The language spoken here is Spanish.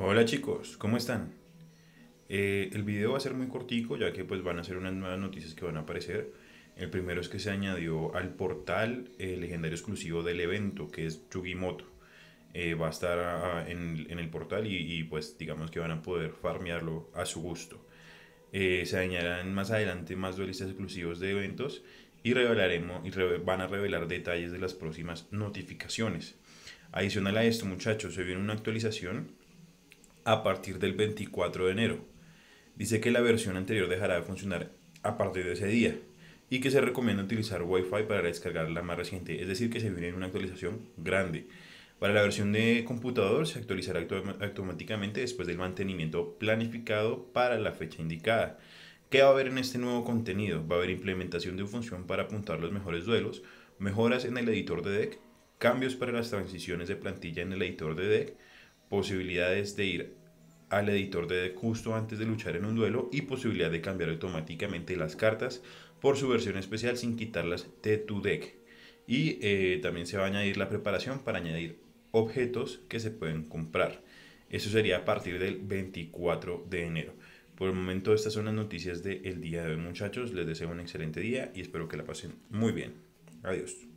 Hola chicos, ¿cómo están? Eh, el video va a ser muy cortico ya que pues van a ser unas nuevas noticias que van a aparecer. El primero es que se añadió al portal el legendario exclusivo del evento que es Yugimoto. Eh, va a estar ah, ah, en, el portal y, pues digamos que van a poder farmearlo a su gusto. Eh, se añadirán más adelante más duelistas exclusivos de eventos y revelaremos y van a revelar detalles de las próximas notificaciones. Adicional a esto muchachos, se viene una actualización a partir del 24 de enero. Dice que la versión anterior dejará de funcionar a partir de ese día y que se recomienda utilizar Wi-Fi para descargar la más reciente, es decir, que se viene una actualización grande. Para la versión de computador se actualizará automáticamente después del mantenimiento planificado para la fecha indicada. ¿Qué va a haber en este nuevo contenido? Va a haber implementación de función para apuntar los mejores duelos, mejoras en el editor de deck, cambios para las transiciones de plantilla en el editor de deck, posibilidades de ir al editor de justo antes de luchar en un duelo y posibilidad de cambiar automáticamente las cartas por su versión especial sin quitarlas de tu deck. Y eh, también se va a añadir la preparación para añadir objetos que se pueden comprar. Eso sería a partir del 24 de enero. Por el momento estas son las noticias del día de hoy muchachos. Les deseo un excelente día y espero que la pasen muy bien. Adiós.